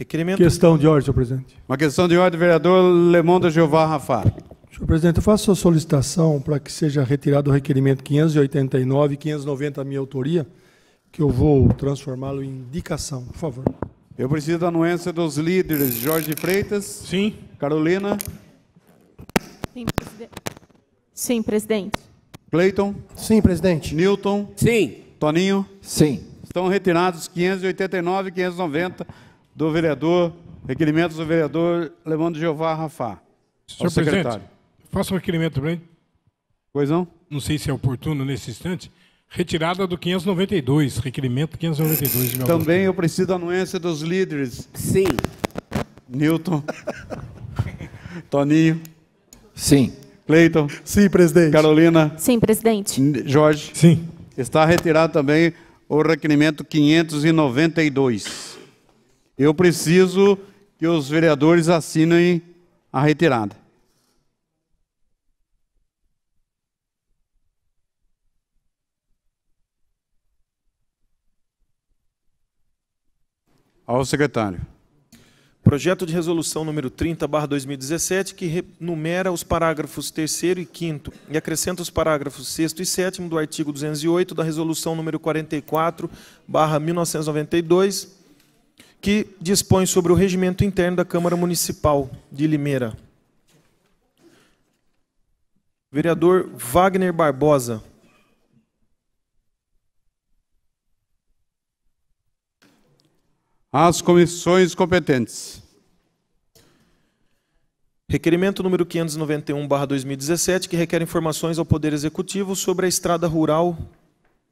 Requerimento. Questão de ordem, senhor presidente. Uma questão de ordem, vereador Lemonda Jeová Rafa. Senhor presidente, eu faço a solicitação para que seja retirado o requerimento 589 e 590 minha autoria, que eu vou transformá-lo em indicação, por favor. Eu preciso da anuência dos líderes Jorge Freitas. Sim. Carolina. Sim, presidente. Sim, presidente. Cleiton. Sim, presidente. Newton. Sim. Toninho. Sim. Estão retirados 589 e 590 do vereador, requerimentos do vereador Levando Jeová Rafá. Senhor secretário. faço um requerimento também. Pois não? Não sei se é oportuno nesse instante. Retirada do 592, requerimento 592. Também eu preciso da anuência dos líderes. Sim. Newton. Toninho. Sim. Cleiton. Sim, presidente. Carolina. Sim, presidente. Jorge. Sim. Está retirado também o requerimento 592. Eu preciso que os vereadores assinem a retirada. Ao secretário. Projeto de resolução número 30, barra 2017, que numera os parágrafos 3 e 5 e acrescenta os parágrafos 6 e 7 do artigo 208 da resolução número 44, barra 1992, que dispõe sobre o regimento interno da Câmara Municipal de Limeira. Vereador Wagner Barbosa. As comissões competentes. Requerimento número 591/2017 que requer informações ao Poder Executivo sobre a estrada rural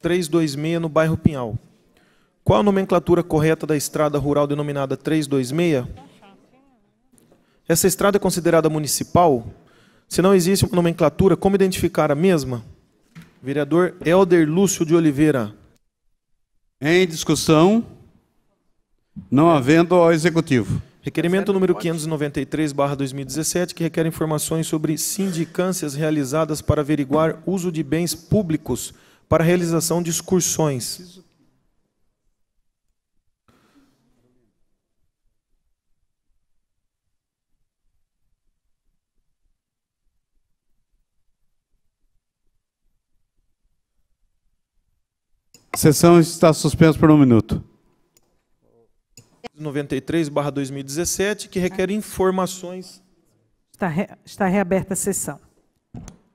326 no bairro Pinhal. Qual a nomenclatura correta da estrada rural denominada 326? Essa estrada é considerada municipal? Se não existe uma nomenclatura, como identificar a mesma? Vereador Helder Lúcio de Oliveira. Em discussão, não havendo ao executivo. Requerimento número 593/2017 que requer informações sobre sindicâncias realizadas para averiguar uso de bens públicos para realização de excursões. sessão está suspensa por um minuto. 93/2017 que requer informações. Está, re... está reaberta a sessão.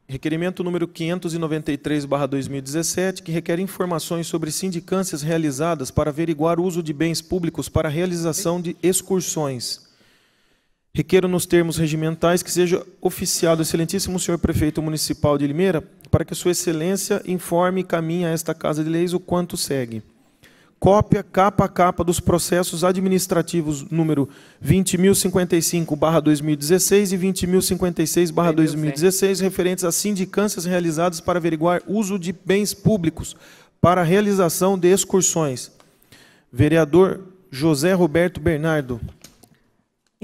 Requerimento número 593/2017 que requer informações sobre sindicâncias realizadas para averiguar o uso de bens públicos para realização de excursões. Requeiro nos termos regimentais que seja oficiado, excelentíssimo senhor prefeito municipal de Limeira, para que Sua Excelência informe e caminhe a esta Casa de Leis o quanto segue. Cópia capa a capa dos processos administrativos número 20.055-2016 e 20.056-2016, referentes a sindicâncias realizadas para averiguar uso de bens públicos para a realização de excursões. Vereador José Roberto Bernardo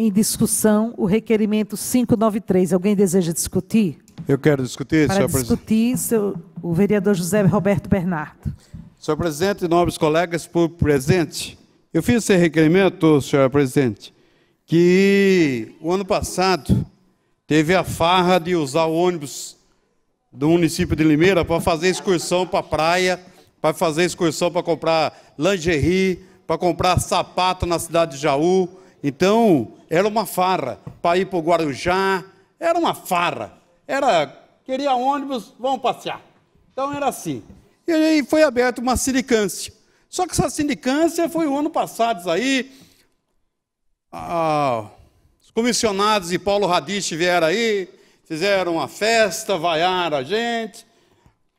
em discussão o requerimento 593. Alguém deseja discutir? Eu quero discutir, Para senhor discutir, o vereador José Roberto Bernardo. Senhor presidente, nobres colegas, por presente, eu fiz esse requerimento, senhor presidente, que o ano passado teve a farra de usar o ônibus do município de Limeira para fazer excursão para a praia, para fazer excursão para comprar lingerie, para comprar sapato na cidade de Jaú, então, era uma farra. Para ir para o Guarujá, era uma farra. Era, queria ônibus, vamos passear. Então era assim. E aí foi aberta uma sindicância. Só que essa sindicância foi o ano passado, isso aí. Ah, os comissionados de Paulo Radich vieram aí, fizeram uma festa, vaiaram a gente.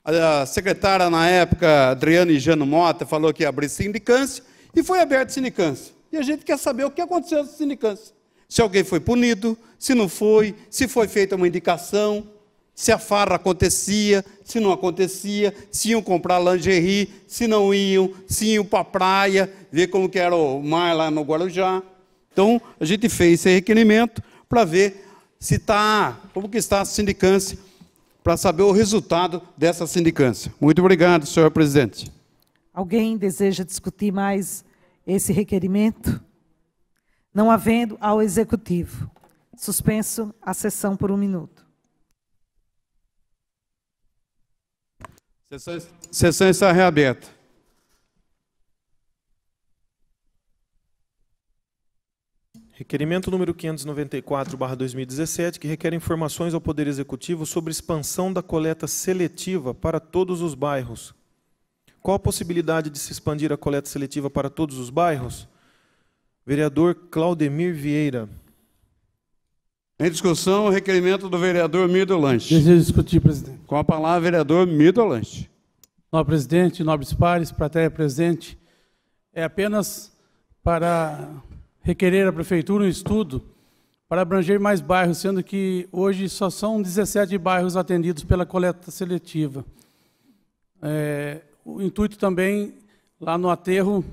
A secretária, na época, Adriane Jano Mota, falou que ia abrir sindicância, e foi aberta sindicância. E a gente quer saber o que aconteceu na sindicância. Se alguém foi punido, se não foi, se foi feita uma indicação, se a farra acontecia, se não acontecia, se iam comprar lingerie, se não iam, se iam para a praia, ver como que era o mar lá no Guarujá. Então, a gente fez esse requerimento para ver se está, como que está a sindicância, para saber o resultado dessa sindicância. Muito obrigado, senhor presidente. Alguém deseja discutir mais esse requerimento? Não havendo ao executivo. Suspenso a sessão por um minuto. Sessão, está reaberta. Requerimento número 594/2017, que requer informações ao Poder Executivo sobre expansão da coleta seletiva para todos os bairros, qual a possibilidade de se expandir a coleta seletiva para todos os bairros? Vereador Claudemir Vieira. Em discussão, o requerimento do vereador Midolante. Desejo discutir, presidente. Com a palavra, vereador Lanche. Nobre presidente, nobres pares, plateia presente, é apenas para requerer à prefeitura um estudo para abranger mais bairros, sendo que hoje só são 17 bairros atendidos pela coleta seletiva. É, o intuito também, lá no aterro,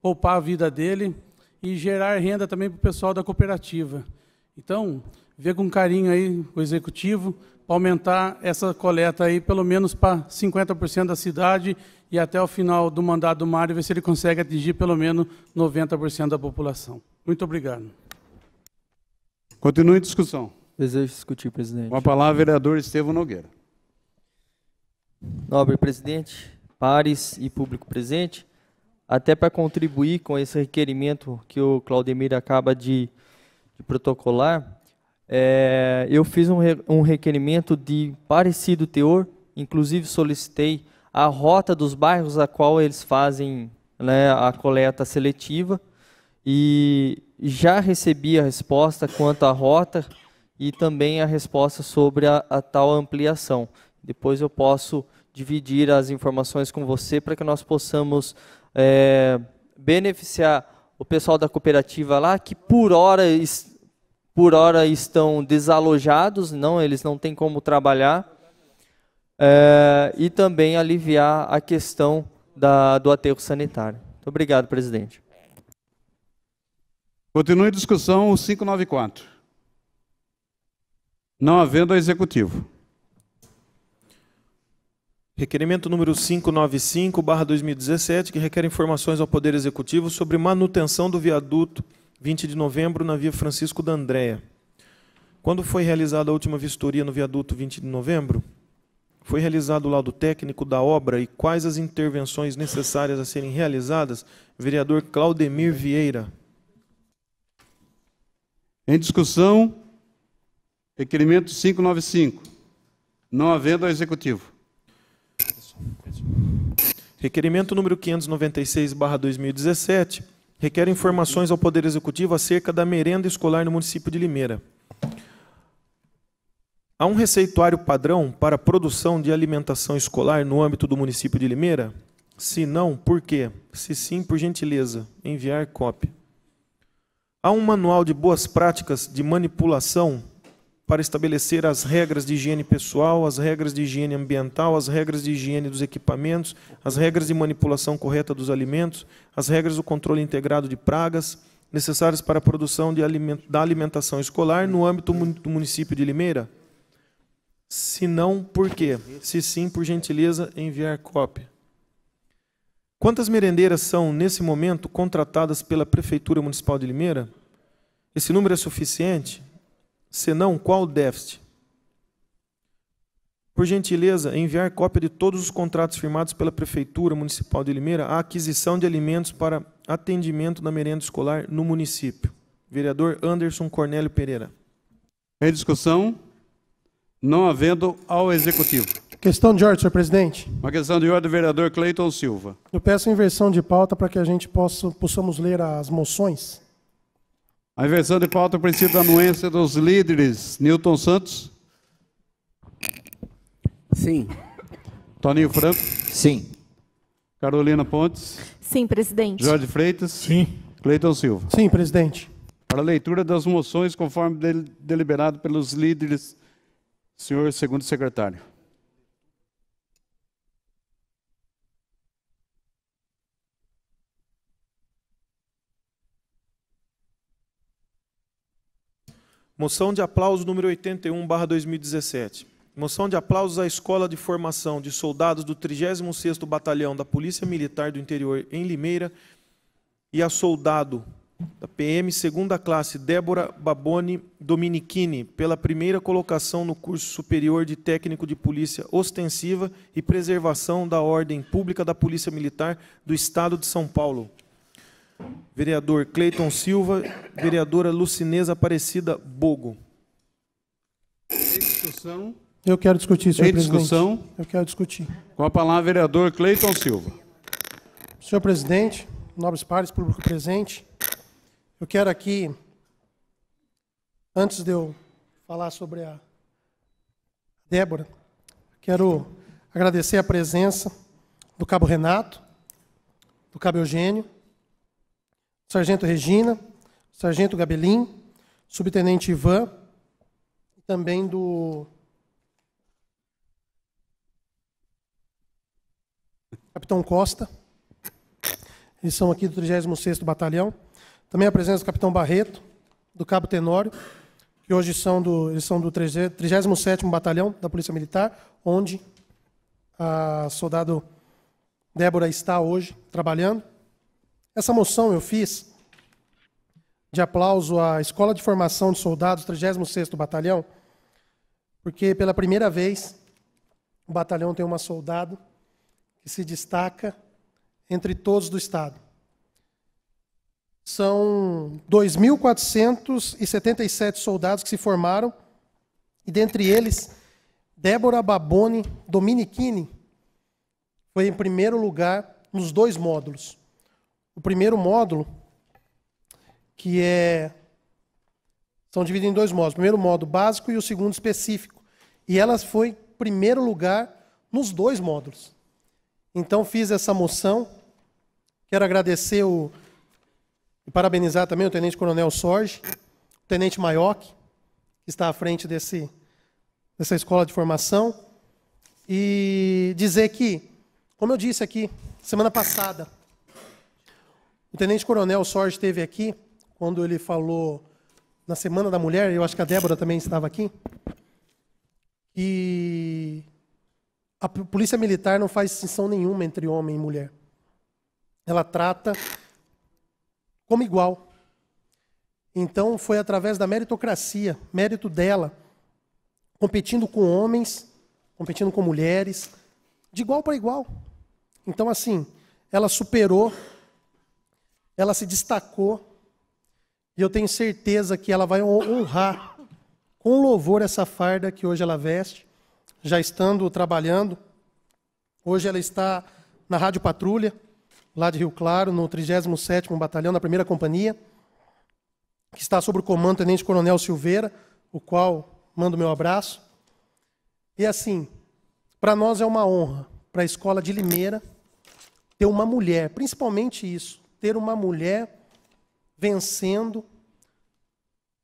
poupar a vida dele e gerar renda também para o pessoal da cooperativa. Então, vê com carinho aí o executivo para aumentar essa coleta aí pelo menos para 50% da cidade e até o final do mandato do Mário ver se ele consegue atingir pelo menos 90% da população. Muito obrigado. Continue a discussão. Desejo discutir, presidente. Com a palavra, vereador Estevam Nogueira. Nobre presidente, pares e público presente, até para contribuir com esse requerimento que o Claudemir acaba de, de protocolar, é, eu fiz um, re, um requerimento de parecido teor, inclusive solicitei a rota dos bairros a qual eles fazem né, a coleta seletiva e já recebi a resposta quanto à rota e também a resposta sobre a, a tal ampliação. Depois eu posso dividir as informações com você para que nós possamos é, beneficiar o pessoal da cooperativa lá, que por hora, por hora estão desalojados, não, eles não têm como trabalhar, é, e também aliviar a questão da, do aterro sanitário. Muito obrigado, presidente. Continua em discussão o 594. Não havendo executivo. Requerimento número 595/2017, que requer informações ao Poder Executivo sobre manutenção do viaduto 20 de novembro na Via Francisco da Andréa. Quando foi realizada a última vistoria no viaduto 20 de novembro? Foi realizado o laudo técnico da obra e quais as intervenções necessárias a serem realizadas? Vereador Claudemir Vieira. Em discussão, requerimento 595. Não havendo ao executivo. Requerimento número 596/2017 requer informações ao Poder Executivo acerca da merenda escolar no município de Limeira. Há um receituário padrão para produção de alimentação escolar no âmbito do município de Limeira? Se não, por quê? Se sim, por gentileza, enviar cópia. Há um manual de boas práticas de manipulação para estabelecer as regras de higiene pessoal, as regras de higiene ambiental, as regras de higiene dos equipamentos, as regras de manipulação correta dos alimentos, as regras do controle integrado de pragas necessárias para a produção aliment da alimentação escolar no âmbito mun do município de Limeira? Se não, por quê? Se sim, por gentileza, enviar cópia. Quantas merendeiras são, nesse momento, contratadas pela Prefeitura Municipal de Limeira? Esse número é suficiente? senão qual déficit? Por gentileza, enviar cópia de todos os contratos firmados pela Prefeitura Municipal de Limeira à aquisição de alimentos para atendimento da merenda escolar no município. Vereador Anderson Cornélio Pereira. Em discussão, não havendo ao Executivo. Questão de ordem, senhor presidente. Uma questão de ordem, vereador Cleiton Silva. Eu peço inversão de pauta para que a gente possa, possamos ler as moções. A inversão de pauta precisa da anuência dos líderes. Newton Santos? Sim. Toninho Franco? Sim. Carolina Pontes? Sim, presidente. Jorge Freitas? Sim. Cleiton Silva? Sim, presidente. Para a leitura das moções conforme deliberado pelos líderes, senhor segundo secretário. Moção de aplauso número 81, barra 2017. Moção de aplausos à Escola de Formação de Soldados do 36º Batalhão da Polícia Militar do Interior em Limeira e a soldado da PM segunda classe Débora Baboni Dominichini pela primeira colocação no curso superior de técnico de polícia ostensiva e preservação da ordem pública da Polícia Militar do Estado de São Paulo. Vereador Cleiton Silva, vereadora Lucineza Aparecida Bogo. discussão? Eu quero discutir, senhor discussão? Presidente. Eu quero discutir. Com a palavra, vereador Cleiton Silva. Senhor presidente, nobres pares, público presente, eu quero aqui, antes de eu falar sobre a Débora, quero agradecer a presença do Cabo Renato, do Cabo Eugênio, Sargento Regina, Sargento Gabelim, Subtenente Ivan, também do Capitão Costa. Eles são aqui do 36º Batalhão. Também a presença do Capitão Barreto, do Cabo Tenório, que hoje são do, eles são do 37º Batalhão da Polícia Militar, onde a soldado Débora está hoje trabalhando. Essa moção eu fiz de aplauso à Escola de Formação de Soldados 36º Batalhão, porque pela primeira vez o batalhão tem uma soldado que se destaca entre todos do Estado. São 2.477 soldados que se formaram, e dentre eles, Débora Baboni Dominichini foi em primeiro lugar nos dois módulos o primeiro módulo, que é. São divididos em dois módulos. O primeiro módulo básico e o segundo específico. E ela foi primeiro lugar nos dois módulos. Então fiz essa moção. Quero agradecer o, e parabenizar também o Tenente Coronel Sorge, o Tenente Maioc, que está à frente desse, dessa escola de formação. E dizer que, como eu disse aqui semana passada, o Tenente Coronel Sorge esteve aqui quando ele falou na Semana da Mulher, eu acho que a Débora também estava aqui, e a polícia militar não faz distinção nenhuma entre homem e mulher. Ela trata como igual. Então foi através da meritocracia, mérito dela, competindo com homens, competindo com mulheres, de igual para igual. Então assim, ela superou ela se destacou e eu tenho certeza que ela vai honrar com louvor essa farda que hoje ela veste, já estando trabalhando. Hoje ela está na Rádio Patrulha, lá de Rio Claro, no 37º Batalhão, na 1 companhia, que está sob o comando do Tenente Coronel Silveira, o qual mando meu abraço. E assim, para nós é uma honra, para a escola de Limeira, ter uma mulher, principalmente isso, ter uma mulher vencendo,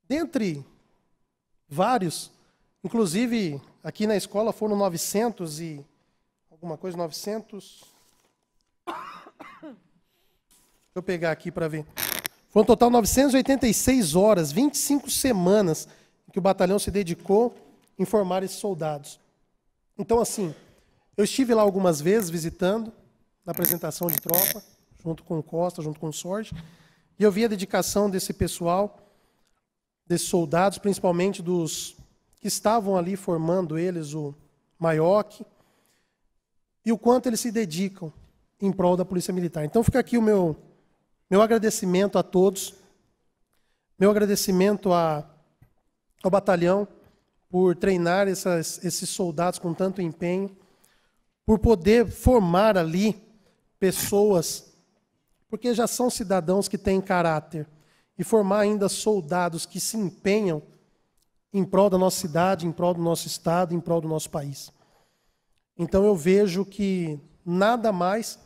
dentre vários, inclusive aqui na escola foram 900 e alguma coisa, 900. Deixa eu pegar aqui para ver. Foi um total 986 horas, 25 semanas que o batalhão se dedicou em formar esses soldados. Então, assim, eu estive lá algumas vezes visitando, na apresentação de tropa junto com Costa, junto com o E eu vi a dedicação desse pessoal, desses soldados, principalmente dos que estavam ali formando eles, o Maioc, e o quanto eles se dedicam em prol da Polícia Militar. Então fica aqui o meu, meu agradecimento a todos, meu agradecimento a, ao batalhão por treinar essas, esses soldados com tanto empenho, por poder formar ali pessoas porque já são cidadãos que têm caráter, e formar ainda soldados que se empenham em prol da nossa cidade, em prol do nosso estado, em prol do nosso país. Então eu vejo que nada mais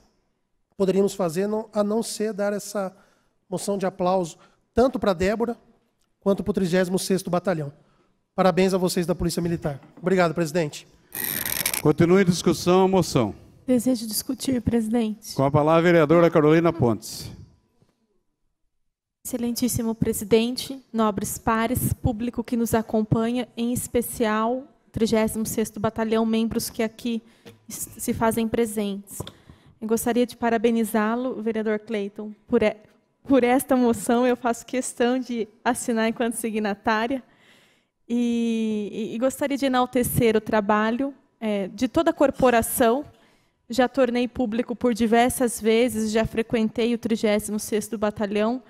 poderíamos fazer a não ser dar essa moção de aplauso tanto para Débora quanto para o 36 Batalhão. Parabéns a vocês da Polícia Militar. Obrigado, presidente. Continua em discussão a moção. Desejo discutir, presidente. Com a palavra, a vereadora Carolina Pontes. Excelentíssimo presidente, nobres pares, público que nos acompanha, em especial 36º Batalhão, membros que aqui se fazem presentes. Eu gostaria de parabenizá-lo, vereador Cleiton, por, e, por esta moção. Eu faço questão de assinar enquanto signatária. E, e, e gostaria de enaltecer o trabalho é, de toda a corporação já tornei público por diversas vezes, já frequentei o 36º Batalhão.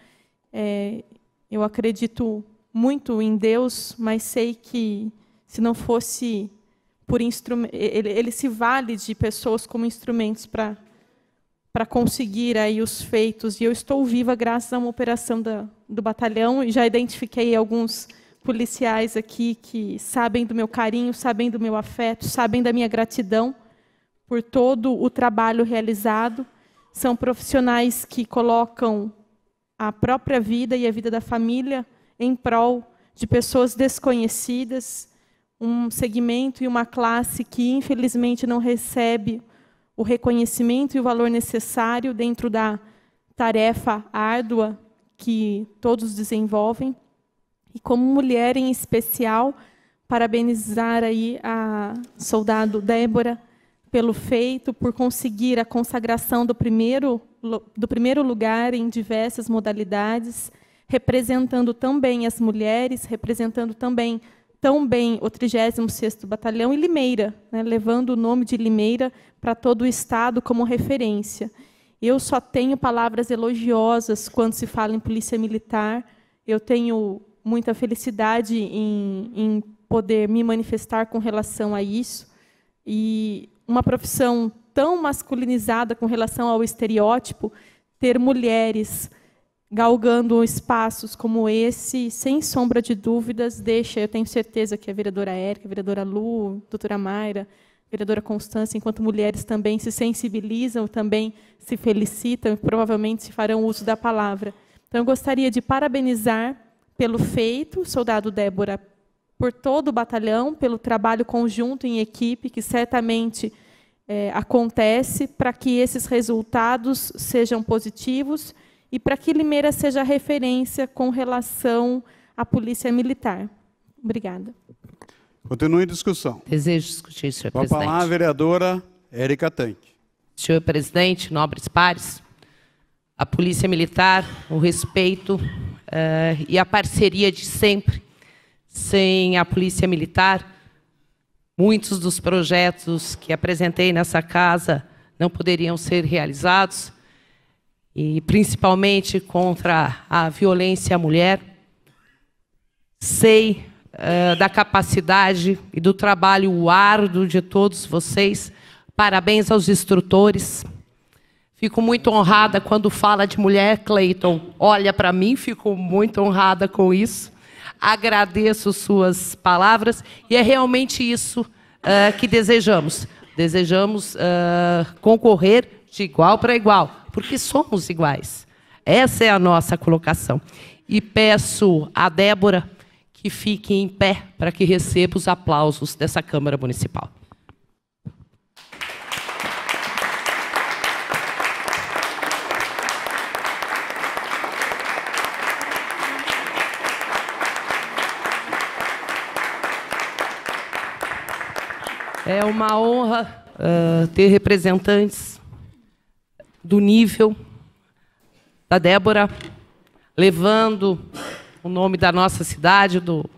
É, eu acredito muito em Deus, mas sei que se não fosse por instrumento, ele, ele se vale de pessoas como instrumentos para para conseguir aí os feitos. E eu estou viva graças a uma operação da, do batalhão e já identifiquei alguns policiais aqui que sabem do meu carinho, sabem do meu afeto, sabem da minha gratidão por todo o trabalho realizado. São profissionais que colocam a própria vida e a vida da família em prol de pessoas desconhecidas, um segmento e uma classe que infelizmente não recebe o reconhecimento e o valor necessário dentro da tarefa árdua que todos desenvolvem. E como mulher em especial, parabenizar aí a soldado Débora pelo feito por conseguir a consagração do primeiro, do primeiro lugar em diversas modalidades, representando também as mulheres, representando também tão bem o 36º Batalhão e Limeira, né, levando o nome de Limeira para todo o Estado como referência. Eu só tenho palavras elogiosas quando se fala em polícia militar. Eu tenho muita felicidade em, em poder me manifestar com relação a isso. E uma profissão tão masculinizada com relação ao estereótipo, ter mulheres galgando espaços como esse, sem sombra de dúvidas, deixa, eu tenho certeza que a vereadora Érica, a vereadora Lu, a doutora Mayra, a vereadora Constância, enquanto mulheres também se sensibilizam, também se felicitam e provavelmente se farão uso da palavra. Então, eu gostaria de parabenizar pelo feito, soldado Débora por todo o batalhão, pelo trabalho conjunto em equipe, que certamente é, acontece, para que esses resultados sejam positivos e para que Limeira seja referência com relação à polícia militar. Obrigada. Continue a discussão. Desejo discutir, senhor Com a presidente. palavra, a vereadora Érica Tanque. Senhor presidente, nobres pares, a polícia militar, o respeito uh, e a parceria de sempre sem a polícia militar, muitos dos projetos que apresentei nessa casa não poderiam ser realizados, e principalmente contra a violência à mulher. Sei uh, da capacidade e do trabalho árduo de todos vocês. Parabéns aos instrutores. Fico muito honrada quando fala de mulher, Clayton. Olha para mim, fico muito honrada com isso agradeço suas palavras e é realmente isso uh, que desejamos. Desejamos uh, concorrer de igual para igual, porque somos iguais. Essa é a nossa colocação. E peço a Débora que fique em pé para que receba os aplausos dessa Câmara Municipal. É uma honra uh, ter representantes do nível da Débora, levando o nome da nossa cidade, do,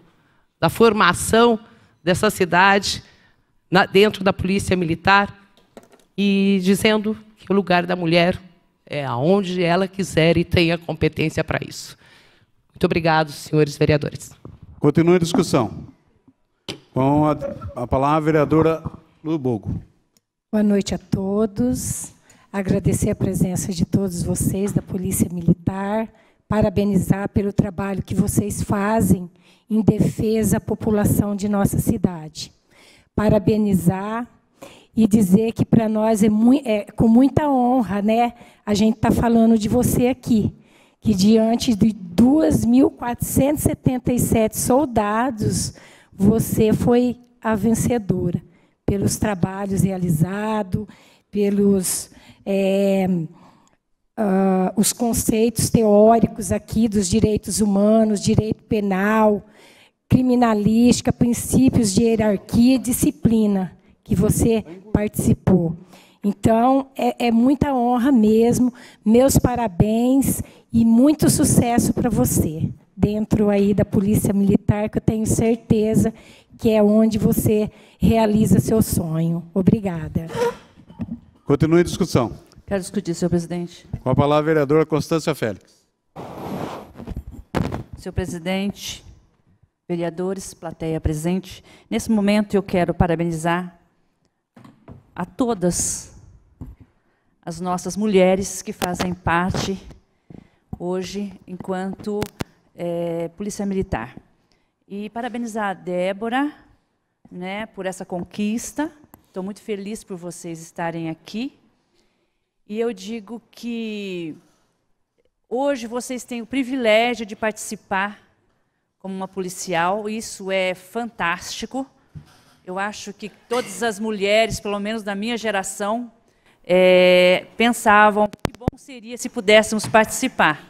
da formação dessa cidade na, dentro da Polícia Militar e dizendo que o lugar da mulher é aonde ela quiser e tenha competência para isso. Muito obrigado, senhores vereadores. Continua a discussão. Com a, a palavra, a vereadora Lubogo. Boa noite a todos. Agradecer a presença de todos vocês, da Polícia Militar, parabenizar pelo trabalho que vocês fazem em defesa da população de nossa cidade. Parabenizar e dizer que para nós é, é, com muita honra, né? A gente está falando de você aqui, que diante de 2.477 soldados você foi a vencedora pelos trabalhos realizados, pelos é, uh, os conceitos teóricos aqui dos direitos humanos, direito penal, criminalística, princípios de hierarquia e disciplina que você participou. Então, é, é muita honra mesmo. Meus parabéns e muito sucesso para você dentro aí da Polícia Militar, que eu tenho certeza que é onde você realiza seu sonho. Obrigada. Continue a discussão. Quero discutir, senhor presidente. Com a palavra, a vereadora Constância Félix. Senhor presidente, vereadores, plateia presente, nesse momento eu quero parabenizar a todas as nossas mulheres que fazem parte hoje, enquanto é, Polícia Militar. E parabenizar a Débora né, por essa conquista. Estou muito feliz por vocês estarem aqui. E eu digo que hoje vocês têm o privilégio de participar como uma policial, isso é fantástico. Eu acho que todas as mulheres, pelo menos da minha geração, é, pensavam que bom seria se pudéssemos participar.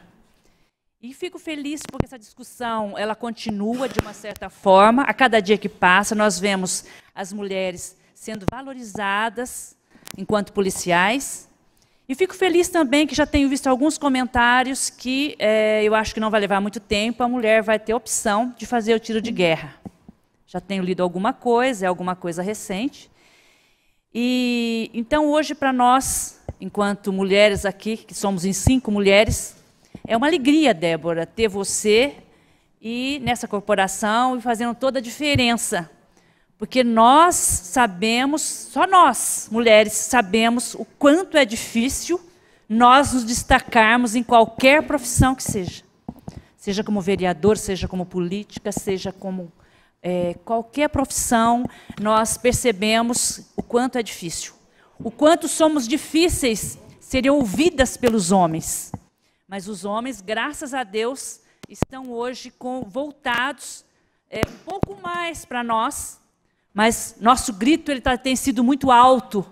E fico feliz porque essa discussão ela continua de uma certa forma. A cada dia que passa, nós vemos as mulheres sendo valorizadas enquanto policiais. E fico feliz também que já tenho visto alguns comentários que é, eu acho que não vai levar muito tempo, a mulher vai ter opção de fazer o tiro de guerra. Já tenho lido alguma coisa, é alguma coisa recente. E então hoje para nós, enquanto mulheres aqui, que somos em cinco mulheres, é uma alegria, Débora, ter você e nessa corporação e fazendo toda a diferença. Porque nós sabemos, só nós, mulheres, sabemos o quanto é difícil nós nos destacarmos em qualquer profissão que seja. Seja como vereador, seja como política, seja como é, qualquer profissão, nós percebemos o quanto é difícil. O quanto somos difíceis serem ouvidas pelos homens. Mas os homens, graças a Deus, estão hoje com, voltados é, um pouco mais para nós, mas nosso grito ele tá, tem sido muito alto.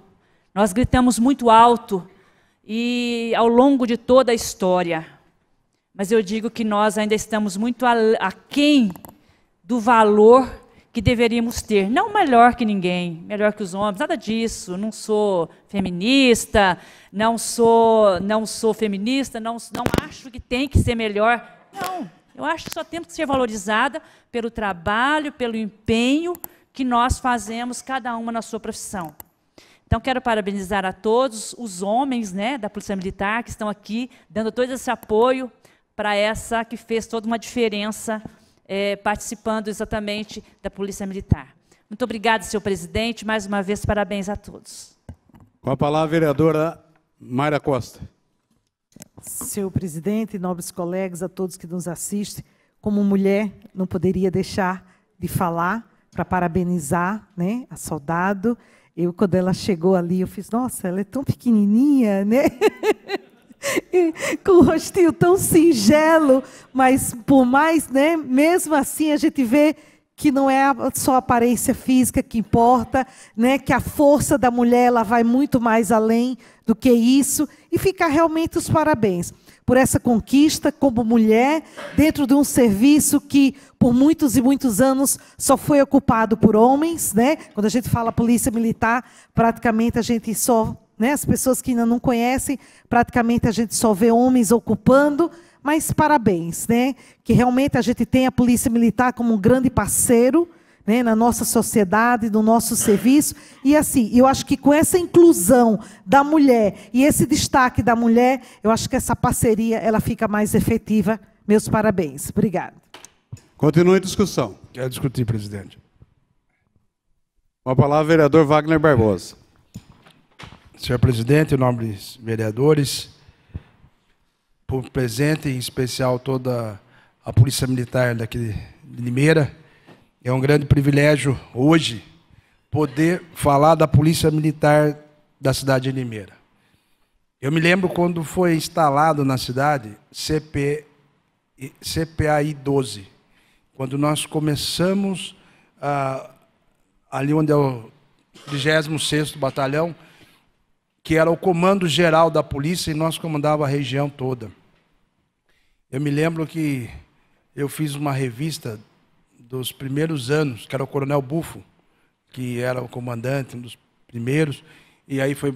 Nós gritamos muito alto e ao longo de toda a história. Mas eu digo que nós ainda estamos muito aquém do valor que deveríamos ter. Não melhor que ninguém, melhor que os homens, nada disso. Não sou feminista, não sou, não sou feminista, não, não acho que tem que ser melhor. Não, eu acho que só temos que ser valorizada pelo trabalho, pelo empenho que nós fazemos, cada uma na sua profissão. Então, quero parabenizar a todos os homens né, da Polícia Militar que estão aqui, dando todo esse apoio para essa que fez toda uma diferença é, participando exatamente da Polícia Militar. Muito obrigada, senhor presidente. Mais uma vez, parabéns a todos. Com a palavra, a vereadora Mayra Costa. Senhor presidente, nobres colegas, a todos que nos assistem, como mulher, não poderia deixar de falar para parabenizar né, a soldado. Eu, quando ela chegou ali, eu fiz, nossa, ela é tão pequenininha, né? com o rostinho tão singelo, mas por mais, né, mesmo assim a gente vê que não é só a aparência física que importa, né, que a força da mulher ela vai muito mais além do que isso e ficar realmente os parabéns por essa conquista como mulher dentro de um serviço que por muitos e muitos anos só foi ocupado por homens, né? Quando a gente fala polícia militar, praticamente a gente só né? As pessoas que ainda não conhecem, praticamente a gente só vê homens ocupando, mas parabéns, né? Que realmente a gente tem a polícia militar como um grande parceiro, né, na nossa sociedade, no nosso serviço. E assim, eu acho que com essa inclusão da mulher e esse destaque da mulher, eu acho que essa parceria ela fica mais efetiva. Meus parabéns. Obrigado. Continue a discussão. Quer discutir, presidente. Com a palavra, vereador Wagner Barbosa. Senhor presidente, nobres vereadores, por presente, em especial toda a Polícia Militar daqui de Limeira. É um grande privilégio hoje poder falar da Polícia Militar da cidade de Limeira. Eu me lembro quando foi instalado na cidade CP, CPAI 12, quando nós começamos ah, ali onde é o 26º Batalhão, que era o comando geral da polícia e nós comandava a região toda. Eu me lembro que eu fiz uma revista dos primeiros anos, que era o Coronel Bufo, que era o comandante, um dos primeiros, e aí foi,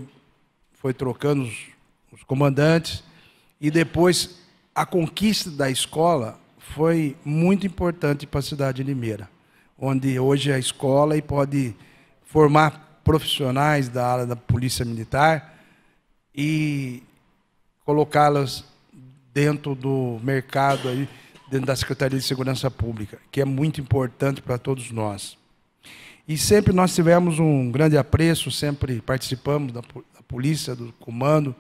foi trocando os, os comandantes, e depois a conquista da escola foi muito importante para a cidade de Limeira, onde hoje é a escola e pode formar profissionais da área da Polícia Militar e colocá-las dentro do mercado aí, dentro da Secretaria de Segurança Pública, que é muito importante para todos nós. E sempre nós tivemos um grande apreço, sempre participamos da, da polícia, do comando.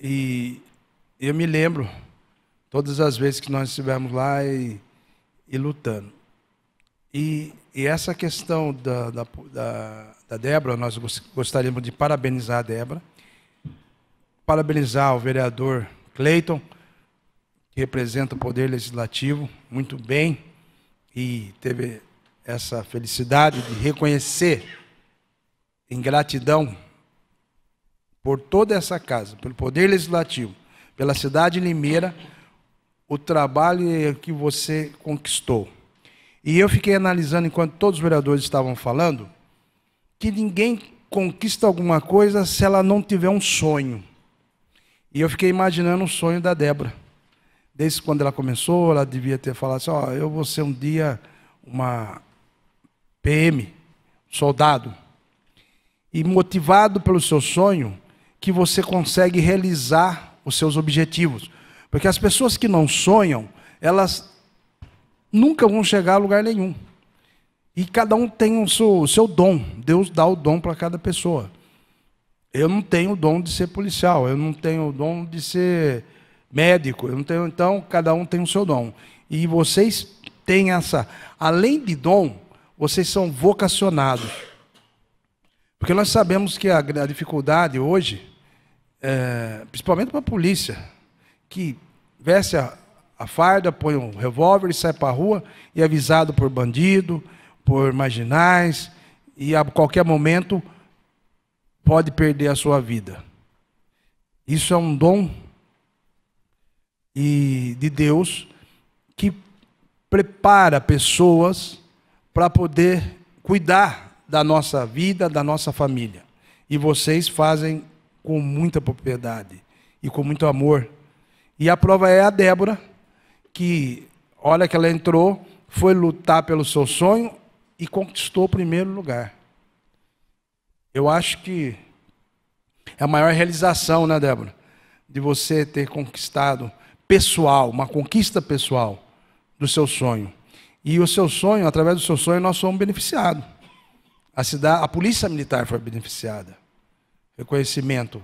E eu me lembro todas as vezes que nós estivemos lá e, e lutando. E e essa questão da, da, da, da Débora, nós gostaríamos de parabenizar a Débora, parabenizar o vereador Cleiton, que representa o Poder Legislativo, muito bem, e teve essa felicidade de reconhecer em gratidão por toda essa casa, pelo Poder Legislativo, pela cidade de Limeira, o trabalho que você conquistou. E eu fiquei analisando, enquanto todos os vereadores estavam falando, que ninguém conquista alguma coisa se ela não tiver um sonho. E eu fiquei imaginando o sonho da Débora. Desde quando ela começou, ela devia ter falado assim: Ó, oh, eu vou ser um dia uma PM, soldado. E motivado pelo seu sonho, que você consegue realizar os seus objetivos. Porque as pessoas que não sonham, elas nunca vão chegar a lugar nenhum. E cada um tem o seu, o seu dom. Deus dá o dom para cada pessoa. Eu não tenho o dom de ser policial, eu não tenho o dom de ser médico, eu não tenho, então cada um tem o seu dom. E vocês têm essa, além de dom, vocês são vocacionados. Porque nós sabemos que a, a dificuldade hoje, é, principalmente para a polícia, que veste a, a farda, põe um revólver e sai para a rua e é avisado por bandido, por marginais e a qualquer momento pode perder a sua vida. Isso é um dom e de Deus que prepara pessoas para poder cuidar da nossa vida, da nossa família. E vocês fazem com muita propriedade e com muito amor. E a prova é a Débora, que, olha que ela entrou, foi lutar pelo seu sonho e conquistou o primeiro lugar. Eu acho que é a maior realização, né, Débora? De você ter conquistado pessoal, uma conquista pessoal do seu sonho. E o seu sonho, através do seu sonho, nós somos beneficiados. A, cidade, a polícia militar foi beneficiada. Reconhecimento.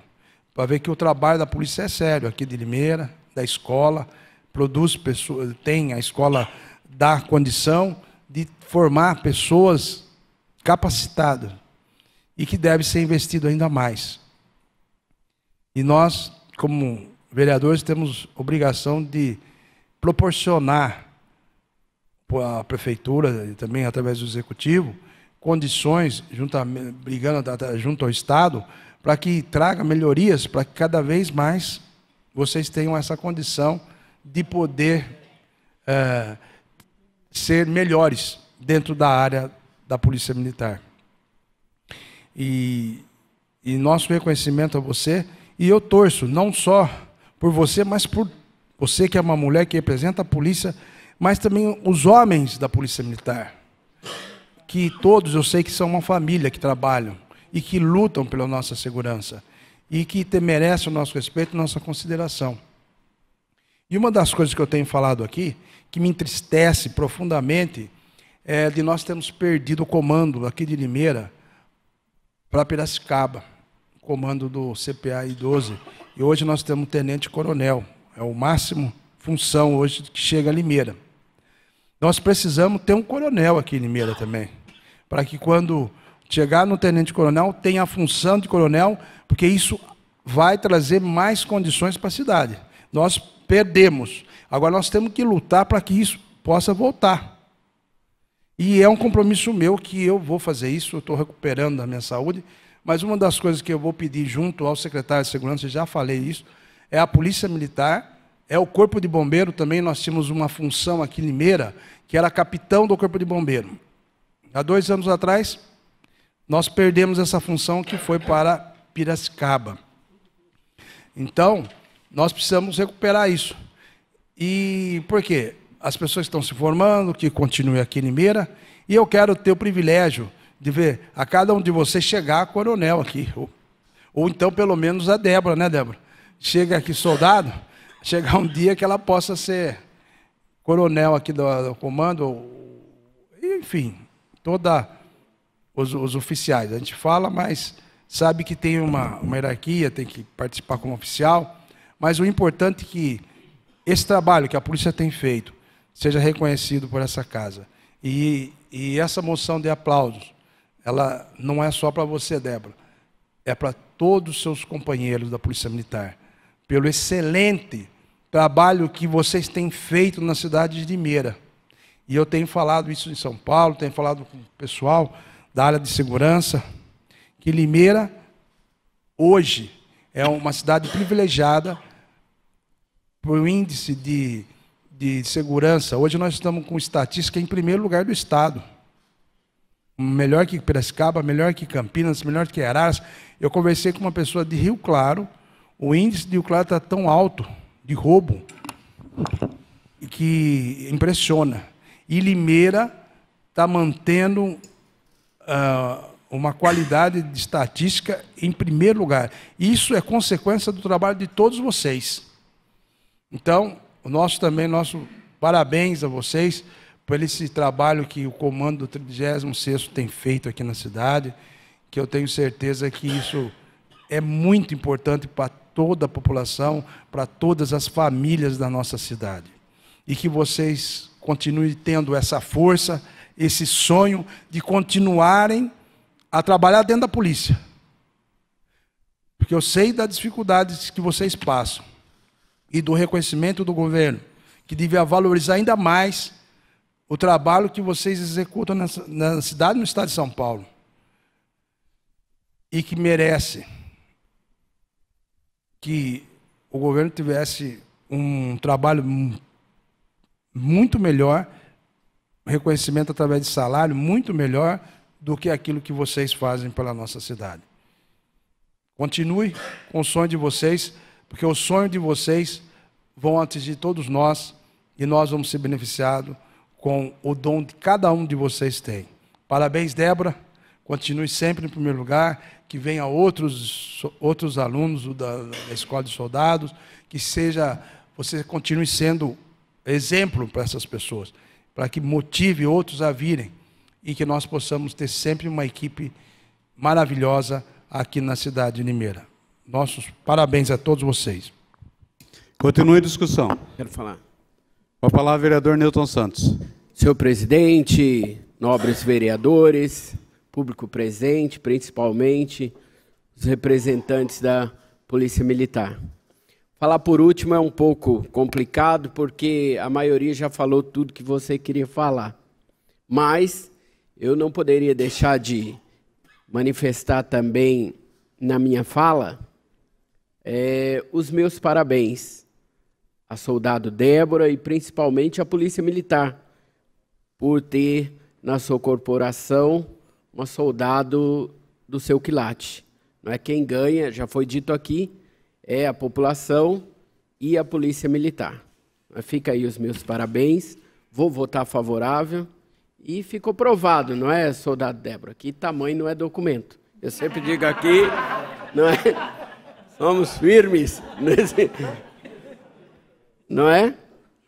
Para ver que o trabalho da polícia é sério, aqui de Limeira, da escola, produz pessoas, tem, a escola dá condição de formar pessoas capacitadas e que deve ser investido ainda mais. E nós, como vereadores, temos obrigação de proporcionar à prefeitura e também através do executivo condições, juntamente brigando junto ao Estado, para que traga melhorias, para que cada vez mais vocês tenham essa condição de poder é, ser melhores dentro da área da Polícia Militar. E, e nosso reconhecimento a você, e eu torço não só por você, mas por você que é uma mulher que representa a polícia, mas também os homens da Polícia Militar, que todos eu sei que são uma família que trabalham e que lutam pela nossa segurança e que merecem o nosso respeito e nossa consideração. E uma das coisas que eu tenho falado aqui, que me entristece profundamente, é de nós termos perdido o comando aqui de Limeira para Piracicaba, comando do CPA 12. E hoje nós temos um tenente-coronel, é o máximo função hoje que chega a Limeira. Nós precisamos ter um coronel aqui em Limeira também, para que quando chegar no tenente-coronel tenha a função de coronel, porque isso vai trazer mais condições para a cidade. Nós perdemos. Agora nós temos que lutar para que isso possa voltar. E é um compromisso meu que eu vou fazer isso, eu estou recuperando a minha saúde, mas uma das coisas que eu vou pedir junto ao secretário de Segurança, já falei isso, é a Polícia Militar, é o Corpo de Bombeiro também, nós tínhamos uma função aqui em Limeira, que era capitão do Corpo de Bombeiro. Há dois anos atrás, nós perdemos essa função que foi para Piracicaba. Então, nós precisamos recuperar isso. E por quê? As pessoas estão se formando, que continue aqui em Limeira, e eu quero ter o privilégio de ver a cada um de vocês chegar a coronel aqui. Ou, ou então, pelo menos, a Débora, né, Débora? Chega aqui soldado, chegar um dia que ela possa ser coronel aqui do, do comando, ou, enfim, toda os, os, oficiais. A gente fala, mas sabe que tem uma, uma hierarquia, tem que participar como oficial. Mas o importante é que esse trabalho que a polícia tem feito seja reconhecido por essa casa. E, e essa moção de aplausos, ela não é só para você, Débora, é para todos os seus companheiros da Polícia Militar, pelo excelente trabalho que vocês têm feito na cidade de Limeira. E eu tenho falado isso em São Paulo, tenho falado com o pessoal da área de segurança, que Limeira, hoje, é uma cidade privilegiada o índice de, de segurança, hoje nós estamos com estatística em primeiro lugar do Estado. Melhor que Piracicaba, melhor que Campinas, melhor que Araras. Eu conversei com uma pessoa de Rio Claro, o índice de Rio Claro está tão alto de roubo que impressiona. E Limeira está mantendo uh, uma qualidade de estatística em primeiro lugar. Isso é consequência do trabalho de todos vocês. Então, o nosso também, nosso parabéns a vocês por esse trabalho que o comando do 36 tem feito aqui na cidade, que eu tenho certeza que isso é muito importante para toda a população, para todas as famílias da nossa cidade. E que vocês continuem tendo essa força, esse sonho de continuarem a trabalhar dentro da polícia. Porque eu sei das dificuldades que vocês passam e do reconhecimento do governo, que devia valorizar ainda mais o trabalho que vocês executam na cidade, no estado de São Paulo. E que merece que o governo tivesse um trabalho muito melhor, reconhecimento através de salário muito melhor do que aquilo que vocês fazem pela nossa cidade. Continue com o sonho de vocês porque o sonho de vocês vão atingir todos nós e nós vamos ser beneficiados com o dom que cada um de vocês tem. Parabéns, Débora. Continue sempre em primeiro lugar, que venha outros, outros alunos da, da Escola de Soldados, que seja, você continue sendo exemplo para essas pessoas, para que motive outros a virem e que nós possamos ter sempre uma equipe maravilhosa aqui na cidade de Nimeira nossos parabéns a todos vocês. Continue a discussão. Quero falar. Com a palavra, vereador Newton Santos. Senhor presidente, nobres vereadores, público presente, principalmente os representantes da Polícia Militar. Falar por último é um pouco complicado, porque a maioria já falou tudo que você queria falar. Mas eu não poderia deixar de manifestar também na minha fala é, os meus parabéns à soldado Débora e principalmente à Polícia Militar por ter na sua corporação uma soldado do seu quilate. Não é quem ganha, já foi dito aqui, é a população e a Polícia Militar. Fica aí os meus parabéns. Vou votar favorável. E ficou provado, não é, soldado Débora, que tamanho não é documento. Eu sempre digo aqui, não é? Somos firmes nesse. Não é?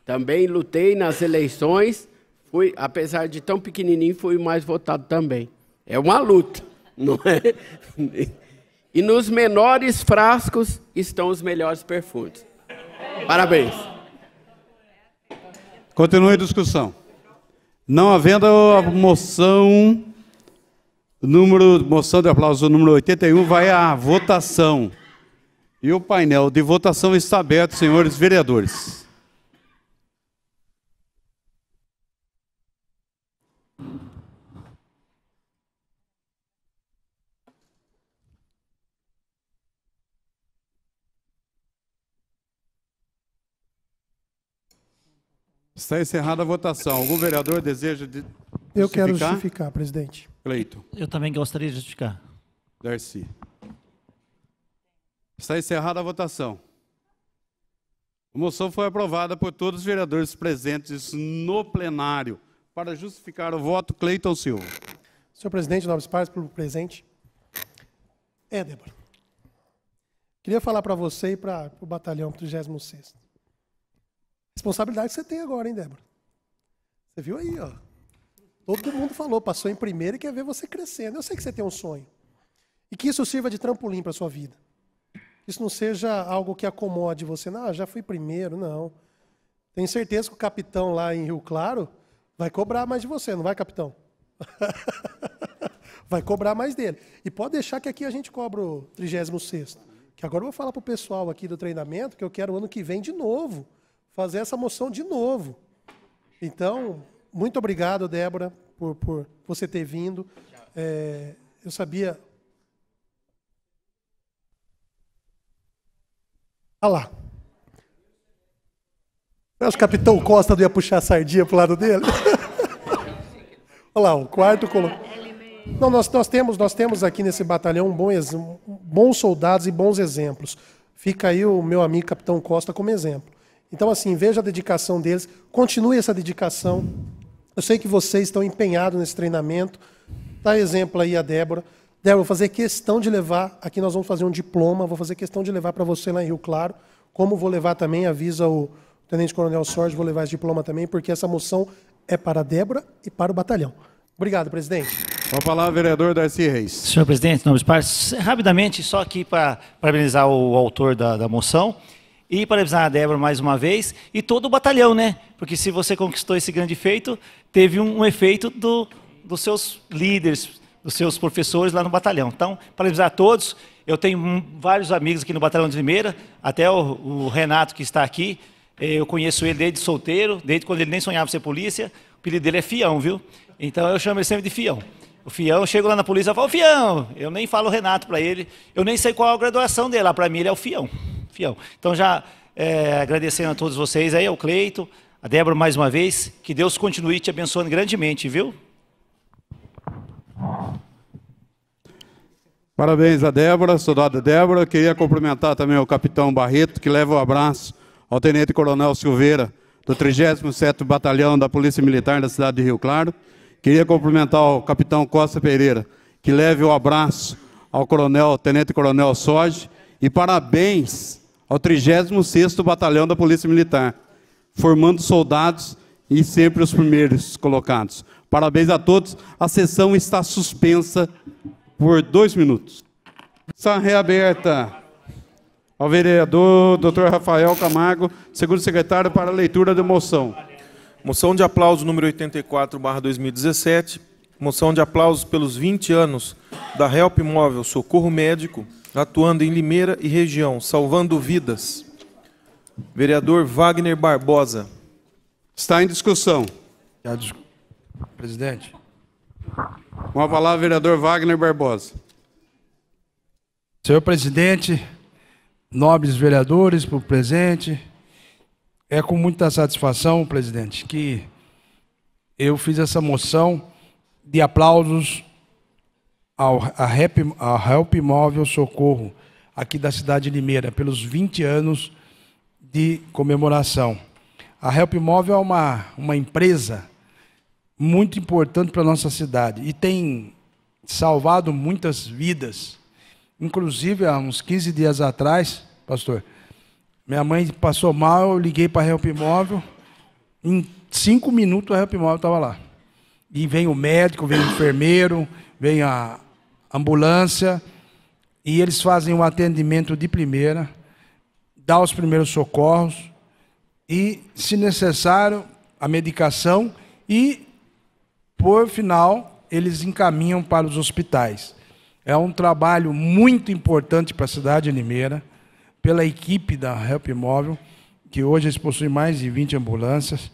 Também lutei nas eleições, fui, apesar de tão pequenininho, fui mais votado também. É uma luta, não é? E nos menores frascos estão os melhores perfumes. Parabéns. Continue a discussão. Não havendo a moção, número, moção de aplauso número 81, vai à votação. E o painel de votação está aberto, senhores vereadores. Está encerrada a votação. Algum vereador deseja de Eu quero justificar, presidente. Cleito. Eu também gostaria de justificar. Darcy. Está encerrada a votação. A moção foi aprovada por todos os vereadores presentes no plenário. Para justificar o voto, Cleiton Silva. Senhor presidente, nobres pares, pelo presente. É, Débora. Queria falar para você e para o batalhão 36. Responsabilidade que você tem agora, hein, Débora? Você viu aí, ó. Todo mundo falou, passou em primeiro e quer ver você crescendo. Eu sei que você tem um sonho. E que isso sirva de trampolim para a sua vida isso não seja algo que acomode você. Não, já fui primeiro, não. Tenho certeza que o capitão lá em Rio Claro vai cobrar mais de você, não vai, capitão? vai cobrar mais dele. E pode deixar que aqui a gente cobra o 36 que agora eu vou falar para o pessoal aqui do treinamento que eu quero ano que vem de novo fazer essa moção de novo. Então, muito obrigado, Débora, por, por você ter vindo. É, eu sabia Olha lá. Eu acho que o capitão Costa não ia puxar a sardinha para o lado dele? Olha lá, o quarto colocou. Não, nós, nós, temos, nós temos aqui nesse batalhão um bom bons soldados e bons exemplos. Fica aí o meu amigo Capitão Costa como exemplo. Então, assim, veja a dedicação deles, continue essa dedicação. Eu sei que vocês estão empenhados nesse treinamento. Dá exemplo aí a Débora. Débora, vou fazer questão de levar, aqui nós vamos fazer um diploma, vou fazer questão de levar para você lá em Rio Claro, como vou levar também, avisa o Tenente Coronel Sorge, vou levar esse diploma também, porque essa moção é para a Débora e para o batalhão. Obrigado, presidente. Com a palavra, vereador Darcy Reis. Senhor presidente, nobres pares, rapidamente, só aqui para parabenizar o autor da, da moção e parabenizar a Débora mais uma vez e todo o batalhão, né? Porque se você conquistou esse grande feito, teve um, um efeito do, dos seus líderes, dos seus professores lá no batalhão. Então, parabenizar a todos. Eu tenho vários amigos aqui no batalhão de Limeira, até o, o Renato que está aqui. Eh, eu conheço ele desde solteiro, desde quando ele nem sonhava ser polícia. O apelido dele é Fião, viu? Então eu chamo ele sempre de Fião. O Fião, eu chego lá na polícia e falo, Fião, eu nem falo o Renato para ele, eu nem sei qual a graduação dele, lá para mim ele é o Fião. Fião. Então já é, agradecendo a todos vocês aí, ao Cleito, a Débora mais uma vez, que Deus continue te abençoando grandemente, viu? Parabéns a Débora, soldada Débora. Queria cumprimentar também o capitão Barreto, que leva o um abraço ao tenente coronel Silveira, do 37º Batalhão da Polícia Militar da cidade de Rio Claro. Queria cumprimentar o capitão Costa Pereira, que leve o um abraço ao coronel, tenente coronel Soge. E parabéns ao 36º Batalhão da Polícia Militar, formando soldados e sempre os primeiros colocados. Parabéns a todos. A sessão está suspensa por dois minutos. Está reaberta ao vereador Dr. Rafael Camargo, segundo secretário, para a leitura da moção. Moção de aplauso número 84, 2017. Moção de aplausos pelos 20 anos da Help Móvel Socorro Médico, atuando em Limeira e região, salvando vidas. Vereador Wagner Barbosa. Está em discussão. Presidente. Com a palavra, vereador Wagner Barbosa. Senhor presidente, nobres vereadores por presente, é com muita satisfação, presidente, que eu fiz essa moção de aplausos ao, Rep, Help Móvel Socorro, aqui da cidade de Limeira, pelos 20 anos de comemoração. A Help Móvel é uma, uma empresa muito importante para a nossa cidade e tem salvado muitas vidas. Inclusive, há uns 15 dias atrás, pastor, minha mãe passou mal, eu liguei para a Help Imóvel, em cinco minutos a Help Imóvel estava lá. E vem o médico, vem o enfermeiro, vem a ambulância, e eles fazem o atendimento de primeira, dá os primeiros socorros, e, se necessário, a medicação, e por final, eles encaminham para os hospitais. É um trabalho muito importante para a cidade de Limeira, pela equipe da Help Móvel, que hoje eles possuem mais de 20 ambulâncias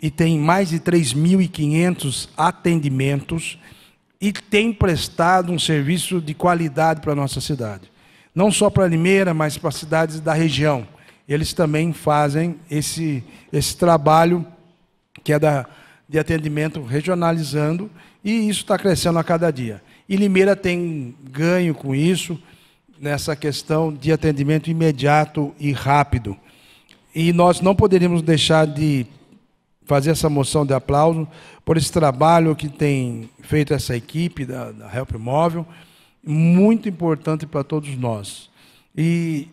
e tem mais de 3.500 atendimentos e tem prestado um serviço de qualidade para a nossa cidade. Não só para Limeira, mas para cidades da região. Eles também fazem esse, esse trabalho que é da de atendimento regionalizando e isso está crescendo a cada dia. E Limeira tem ganho com isso, nessa questão de atendimento imediato e rápido. E nós não poderíamos deixar de fazer essa moção de aplauso por esse trabalho que tem feito essa equipe da, da Help Móvel, muito importante para todos nós. E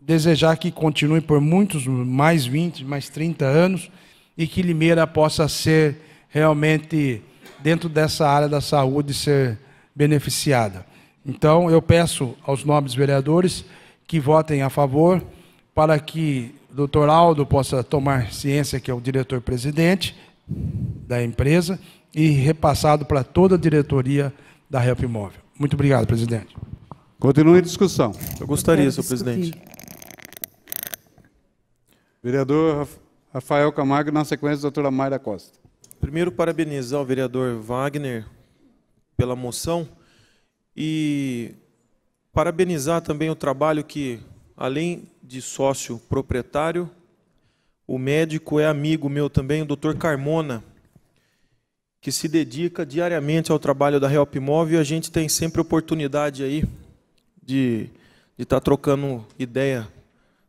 desejar que continue por muitos, mais 20, mais 30 anos, e que Limeira possa ser realmente, dentro dessa área da saúde, ser beneficiada. Então, eu peço aos nobres vereadores que votem a favor para que o doutor Aldo possa tomar ciência, que é o diretor-presidente da empresa, e repassado para toda a diretoria da Help Imóvel. Muito obrigado, presidente. Continue a discussão. Eu gostaria, senhor presidente. Vereador Rafael Camargo, na sequência, a doutora Mayra Costa. Primeiro, parabenizar o vereador Wagner pela moção e parabenizar também o trabalho que, além de sócio proprietário, o médico é amigo meu também, o doutor Carmona, que se dedica diariamente ao trabalho da Help Móvel e a gente tem sempre oportunidade aí de, de estar tá trocando ideia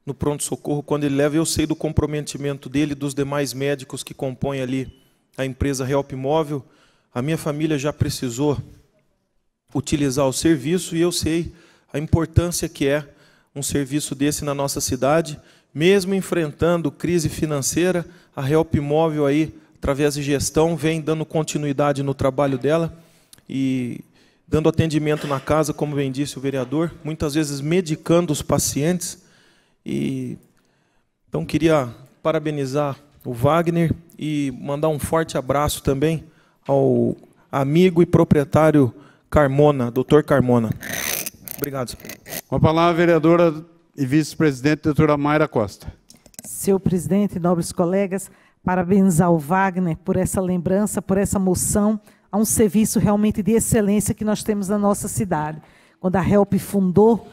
no pronto-socorro, quando ele leva, eu sei do comprometimento dele, dos demais médicos que compõem ali a empresa Help Móvel. A minha família já precisou utilizar o serviço e eu sei a importância que é um serviço desse na nossa cidade, mesmo enfrentando crise financeira, a Help Móvel aí, através de gestão, vem dando continuidade no trabalho dela e dando atendimento na casa, como bem disse o vereador, muitas vezes medicando os pacientes e então queria parabenizar o Wagner e mandar um forte abraço também ao amigo e proprietário Carmona, doutor Carmona. Obrigado. Senhor. Com a palavra, vereadora e vice-presidente, doutora Mayra Costa. Senhor presidente, nobres colegas, parabenizar o Wagner por essa lembrança, por essa moção a um serviço realmente de excelência que nós temos na nossa cidade. Quando a HELP fundou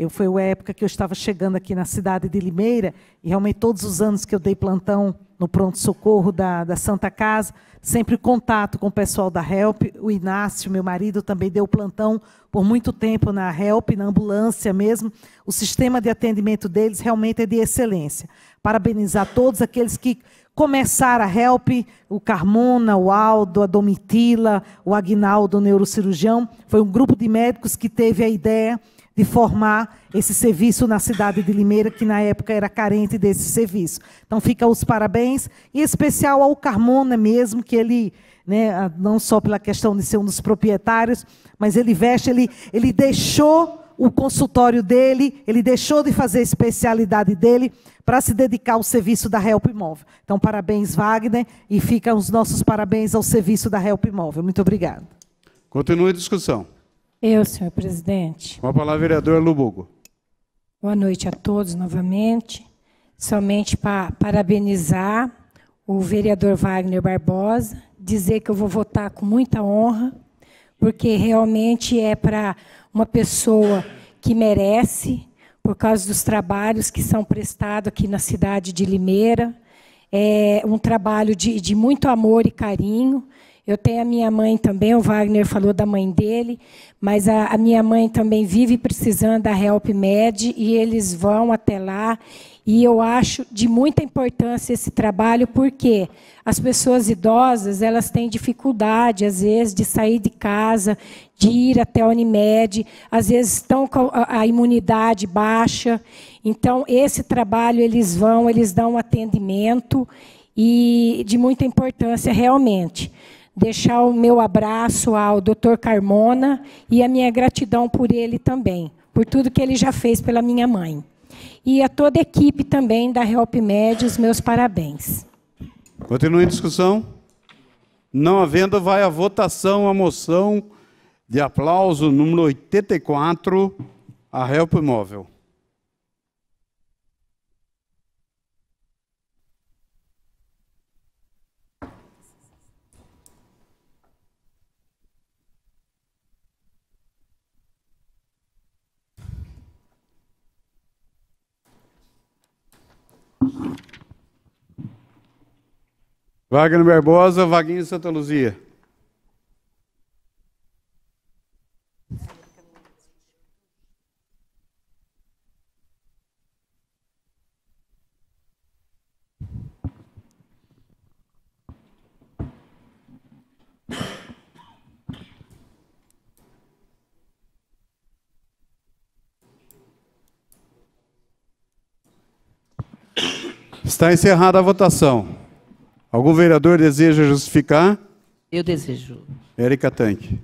eu foi a época que eu estava chegando aqui na cidade de Limeira e realmente todos os anos que eu dei plantão no pronto socorro da, da Santa Casa, sempre contato com o pessoal da Help. O Inácio, meu marido, também deu plantão por muito tempo na Help, na ambulância mesmo. O sistema de atendimento deles realmente é de excelência. Parabenizar todos aqueles que começaram a Help, o Carmona, o Aldo, a Domitila, o Agnaldo, o neurocirurgião. Foi um grupo de médicos que teve a ideia de formar esse serviço na cidade de Limeira, que na época era carente desse serviço. Então, fica os parabéns, e especial ao Carmona né, mesmo, que ele, né, não só pela questão de ser um dos proprietários, mas ele veste, ele, ele deixou o consultório dele, ele deixou de fazer a especialidade dele para se dedicar ao serviço da Help Imóvel. Então, parabéns, Wagner, e ficam os nossos parabéns ao serviço da Help Imóvel. Muito obrigado. continua a discussão. Eu, senhor presidente. Com a palavra, vereador Lubugo. Boa noite a todos novamente. Somente para parabenizar o vereador Wagner Barbosa, dizer que eu vou votar com muita honra, porque realmente é para uma pessoa que merece, por causa dos trabalhos que são prestados aqui na cidade de Limeira. É um trabalho de, de muito amor e carinho. Eu tenho a minha mãe também, o Wagner falou da mãe dele, mas a, a minha mãe também vive precisando da Help Med e eles vão até lá. E eu acho de muita importância esse trabalho, porque as pessoas idosas elas têm dificuldade, às vezes, de sair de casa, de ir até a Unimed, às vezes estão com a imunidade baixa. Então, esse trabalho eles vão, eles dão um atendimento e de muita importância realmente deixar o meu abraço ao Dr. Carmona e a minha gratidão por ele também, por tudo que ele já fez pela minha mãe. E a toda a equipe também da Help Med, os meus parabéns. Continua em discussão. Não havendo, vai a votação a moção de aplauso número 84, a Help Imóvel. Wagner Barbosa, Vaguinho Santa Luzia. Está encerrada a votação. Algum vereador deseja justificar? Eu desejo. Érica Tanque.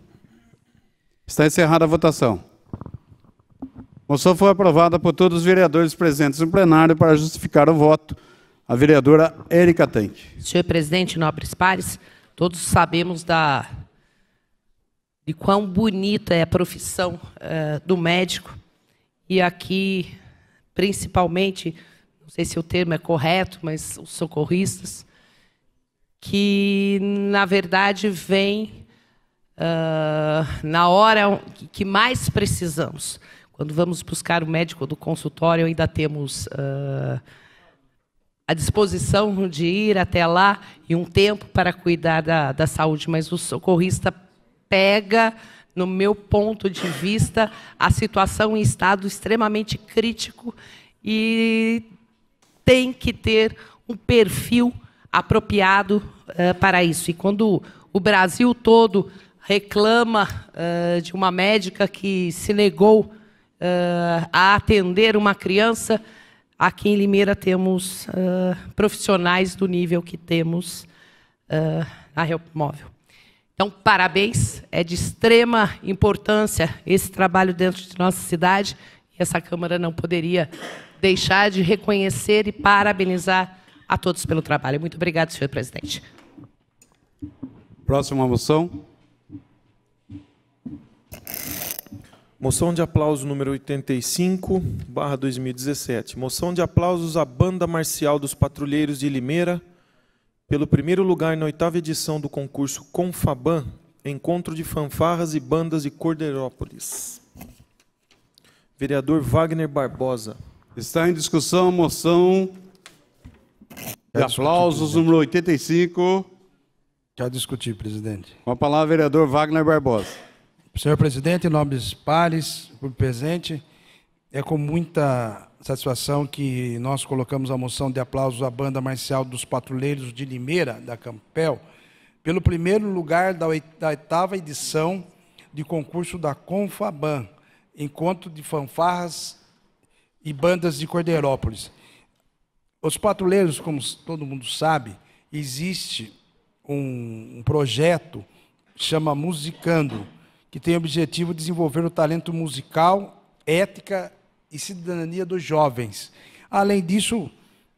Está encerrada a votação. A moção foi aprovada por todos os vereadores presentes no plenário para justificar o voto. A vereadora Érica Tanque. Senhor presidente, nobres pares, todos sabemos da de quão bonita é a profissão uh, do médico. E aqui, principalmente, não sei se o termo é correto, mas os socorristas, que, na verdade, vem uh, na hora que mais precisamos. Quando vamos buscar o médico do consultório, ainda temos uh, a disposição de ir até lá e um tempo para cuidar da, da saúde, mas o socorrista pega no meu ponto de vista, a situação em estado extremamente crítico e tem que ter um perfil apropriado uh, para isso. E quando o Brasil todo reclama uh, de uma médica que se negou uh, a atender uma criança, aqui em Limeira temos profissionais do nível que temos na móvel. Então, parabéns, é de extrema importância esse trabalho dentro de nossa cidade, e essa Câmara não poderia deixar de reconhecer e parabenizar a todos pelo trabalho. Muito obrigado, senhor presidente. Próxima moção. Moção de aplauso número 85, barra 2017. Moção de aplausos à Banda Marcial dos Patrulheiros de Limeira, pelo primeiro lugar na oitava edição do concurso Confaban, Encontro de Fanfarras e Bandas de Cordeirópolis. Vereador Wagner Barbosa. Está em discussão a moção Quer aplausos, discutir, número 85. Quer discutir, presidente. Com a palavra, vereador Wagner Barbosa. Senhor presidente, nobres pares, público presente, é com muita satisfação que nós colocamos a moção de aplausos à banda marcial dos patrulheiros de Limeira, da Campel, pelo primeiro lugar da oitava edição de concurso da Confaban, encontro de fanfarras e bandas de Cordeirópolis. Os patrulheiros, como todo mundo sabe, existe um, um projeto que chama Musicando, que tem o objetivo de desenvolver o talento musical, ética e cidadania dos jovens. Além disso,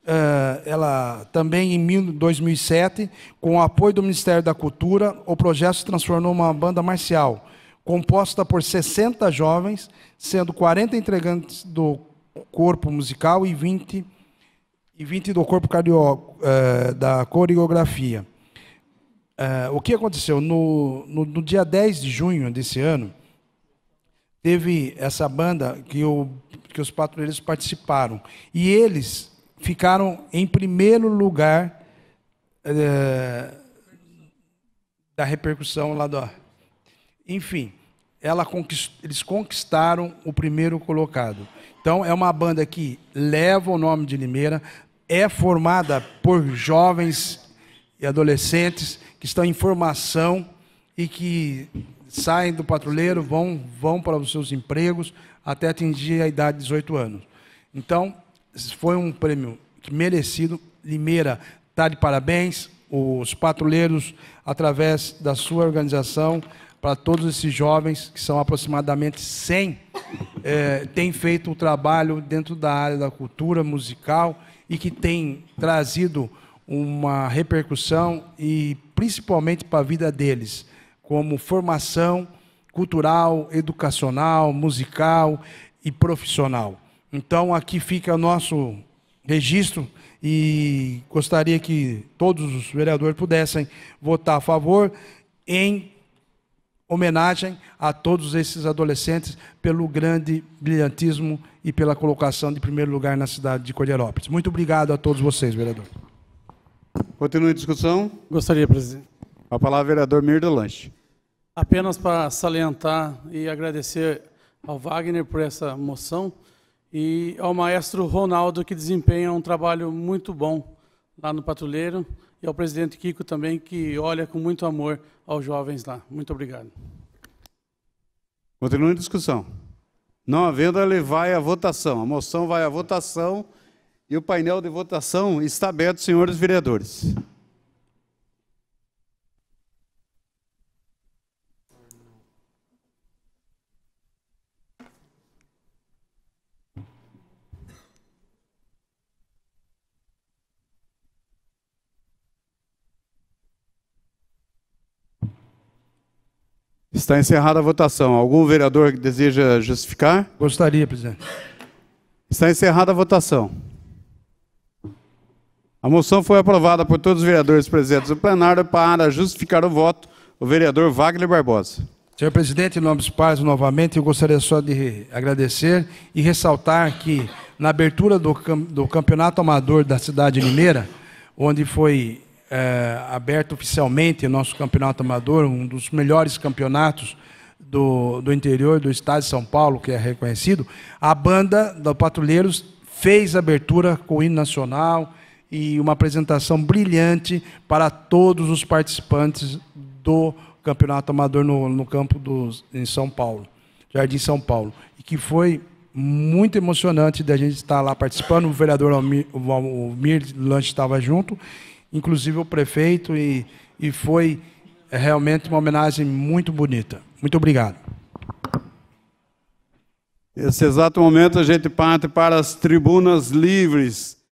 eh, ela também em 2007, com o apoio do Ministério da Cultura, o projeto se transformou uma banda marcial, composta por 60 jovens, sendo 40 entregantes do corpo musical e 20 e 20 do corpo cardio, é, da coreografia. É, o que aconteceu? No, no, no, dia 10 de junho desse ano, teve essa banda que, o, que os patrulheiros participaram. E eles ficaram em primeiro lugar é, da repercussão lá do. Enfim, ela conquist, eles conquistaram o primeiro colocado. Então, é uma banda que leva o nome de Limeira, é formada por jovens e adolescentes que estão em formação e que saem do patrulheiro, vão, vão para os seus empregos até atingir a idade de 18 anos. Então, foi um prêmio merecido. Limeira está de parabéns. Os patrulheiros, através da sua organização, para todos esses jovens, que são aproximadamente 100, é, eh, têm feito o trabalho dentro da área da cultura musical e que tem trazido uma repercussão e principalmente para a vida deles, como formação cultural, educacional, musical e profissional. Então aqui fica o nosso registro e gostaria que todos os vereadores pudessem votar a favor em homenagem a todos esses adolescentes pelo grande brilhantismo e pela colocação de primeiro lugar na cidade de Cordeirópolis. Muito obrigado a todos vocês, vereador. Continua a discussão? Gostaria, presidente. A palavra, vereador Mirda Lanche. Apenas para salientar e agradecer ao Wagner por essa moção e ao maestro Ronaldo, que desempenha um trabalho muito bom lá no Patrulheiro, e ao presidente Kiko também, que olha com muito amor aos jovens lá. Muito obrigado. Continua a discussão. Não havendo, ele vai à votação. A moção vai à votação e o painel de votação está aberto, senhores vereadores. Está encerrada a votação. Algum vereador que deseja justificar? Gostaria, presidente. Está encerrada a votação. A moção foi aprovada por todos os vereadores presentes no plenário para justificar o voto o vereador Wagner Barbosa. Senhor presidente, em nome dos pais, novamente, eu gostaria só de agradecer e ressaltar que na abertura do, do Campeonato Amador da cidade Limeira, onde foi é, aberto oficialmente o nosso campeonato amador, um dos melhores campeonatos do, do interior do estado de São Paulo, que é reconhecido, a banda do Patrulheiros fez abertura com o hino nacional e uma apresentação brilhante para todos os participantes do campeonato amador no, no campo do, em São Paulo, Jardim São Paulo, e que foi muito emocionante da gente estar lá participando. O vereador Almir, o Almir Lanche estava junto inclusive o prefeito, e, e foi realmente uma homenagem muito bonita. Muito obrigado. Nesse exato momento, a gente parte para as tribunas livres.